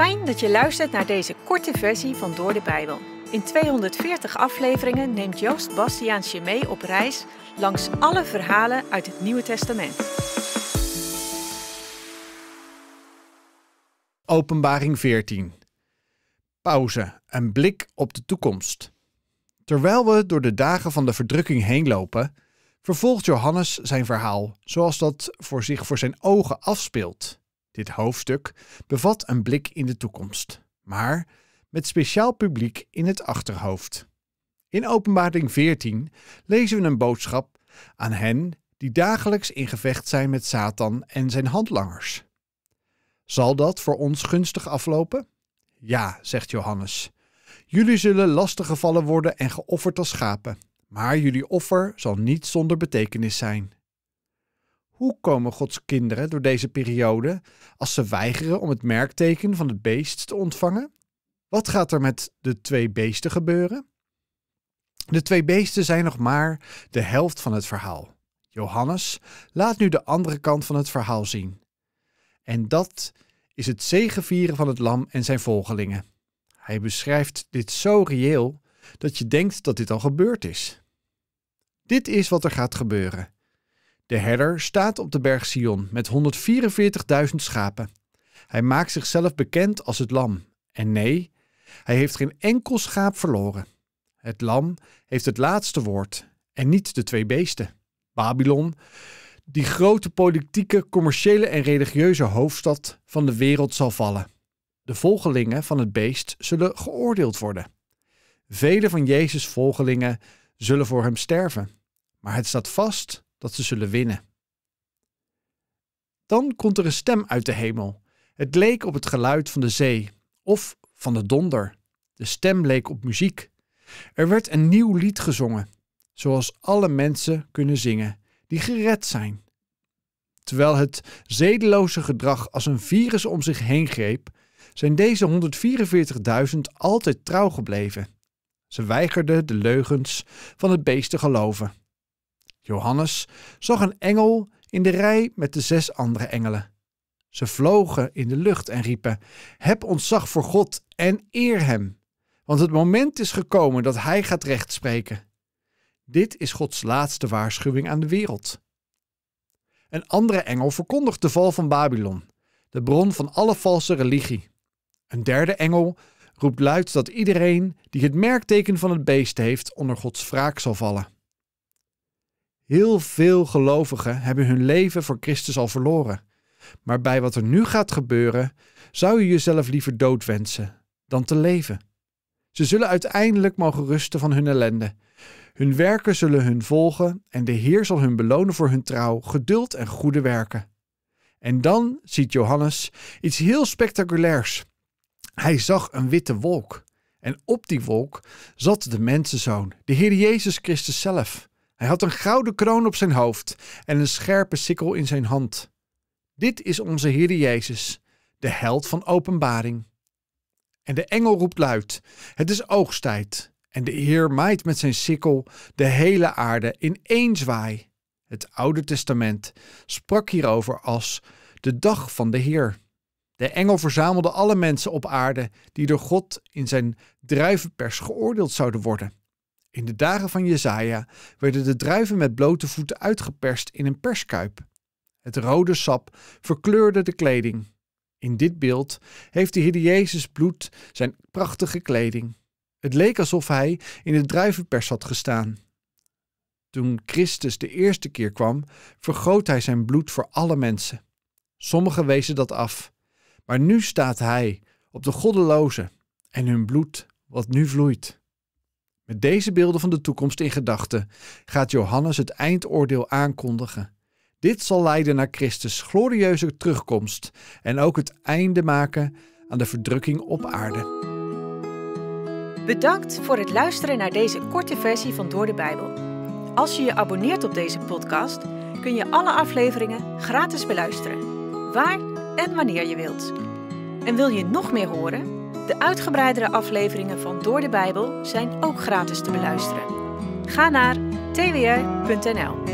Fijn dat je luistert naar deze korte versie van Door de Bijbel. In 240 afleveringen neemt Joost Bastiaans je mee op reis langs alle verhalen uit het Nieuwe Testament. Openbaring 14. Pauze, een blik op de toekomst. Terwijl we door de dagen van de verdrukking heen lopen, vervolgt Johannes zijn verhaal zoals dat voor zich voor zijn ogen afspeelt. Dit hoofdstuk bevat een blik in de toekomst, maar met speciaal publiek in het achterhoofd. In Openbaring 14 lezen we een boodschap aan hen die dagelijks in gevecht zijn met Satan en zijn handlangers. Zal dat voor ons gunstig aflopen? Ja, zegt Johannes. Jullie zullen gevallen worden en geofferd als schapen, maar jullie offer zal niet zonder betekenis zijn. Hoe komen Gods kinderen door deze periode als ze weigeren om het merkteken van het beest te ontvangen? Wat gaat er met de twee beesten gebeuren? De twee beesten zijn nog maar de helft van het verhaal. Johannes laat nu de andere kant van het verhaal zien. En dat is het zegevieren van het lam en zijn volgelingen. Hij beschrijft dit zo reëel dat je denkt dat dit al gebeurd is. Dit is wat er gaat gebeuren. De herder staat op de berg Sion met 144.000 schapen. Hij maakt zichzelf bekend als het lam. En nee, hij heeft geen enkel schaap verloren. Het lam heeft het laatste woord en niet de twee beesten. Babylon, die grote politieke, commerciële en religieuze hoofdstad van de wereld zal vallen. De volgelingen van het beest zullen geoordeeld worden. Vele van Jezus' volgelingen zullen voor hem sterven. Maar het staat vast dat ze zullen winnen. Dan komt er een stem uit de hemel. Het leek op het geluid van de zee of van de donder. De stem leek op muziek. Er werd een nieuw lied gezongen, zoals alle mensen kunnen zingen die gered zijn. Terwijl het zedeloze gedrag als een virus om zich heen greep, zijn deze 144.000 altijd trouw gebleven. Ze weigerden de leugens van het beest te geloven. Johannes zag een engel in de rij met de zes andere engelen. Ze vlogen in de lucht en riepen: Heb ontzag voor God en eer hem, want het moment is gekomen dat hij gaat rechtspreken. Dit is Gods laatste waarschuwing aan de wereld. Een andere engel verkondigt de val van Babylon, de bron van alle valse religie. Een derde engel roept luid dat iedereen die het merkteken van het beest heeft onder Gods wraak zal vallen. Heel veel gelovigen hebben hun leven voor Christus al verloren. Maar bij wat er nu gaat gebeuren, zou je jezelf liever dood wensen dan te leven. Ze zullen uiteindelijk mogen rusten van hun ellende. Hun werken zullen hun volgen en de Heer zal hun belonen voor hun trouw, geduld en goede werken. En dan ziet Johannes iets heel spectaculairs. Hij zag een witte wolk. En op die wolk zat de mensenzoon, de Heer Jezus Christus zelf. Hij had een gouden kroon op zijn hoofd en een scherpe sikkel in zijn hand. Dit is onze Heer Jezus, de held van openbaring. En de engel roept luid: Het is oogsttijd. En de Heer maait met zijn sikkel de hele aarde in één zwaai. Het Oude Testament sprak hierover als de dag van de Heer. De engel verzamelde alle mensen op aarde die door God in zijn druivenpers geoordeeld zouden worden. In de dagen van Jezaja werden de druiven met blote voeten uitgeperst in een perskuip. Het rode sap verkleurde de kleding. In dit beeld heeft de Heer Jezus bloed zijn prachtige kleding. Het leek alsof hij in de druivenpers had gestaan. Toen Christus de eerste keer kwam, vergoot hij zijn bloed voor alle mensen. Sommigen wezen dat af. Maar nu staat hij op de goddelozen en hun bloed wat nu vloeit. Met deze beelden van de toekomst in gedachten gaat Johannes het eindoordeel aankondigen. Dit zal leiden naar Christus' glorieuze terugkomst en ook het einde maken aan de verdrukking op aarde. Bedankt voor het luisteren naar deze korte versie van Door de Bijbel. Als je je abonneert op deze podcast, kun je alle afleveringen gratis beluisteren, waar en wanneer je wilt. En wil je nog meer horen? De uitgebreidere afleveringen van Door de Bijbel zijn ook gratis te beluisteren. Ga naar twr.nl.